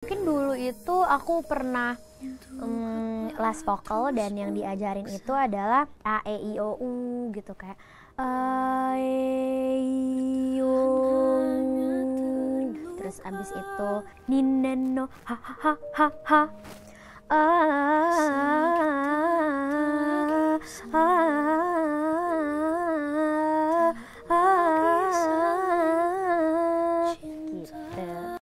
Mungkin dulu itu aku pernah um, les vokal dan yang diajarin itu adalah A, E, I, O, U gitu kayak A, E, I, O, U. Terus abis itu nineno ha ha ha ha ha ah, ah, ah, gitu.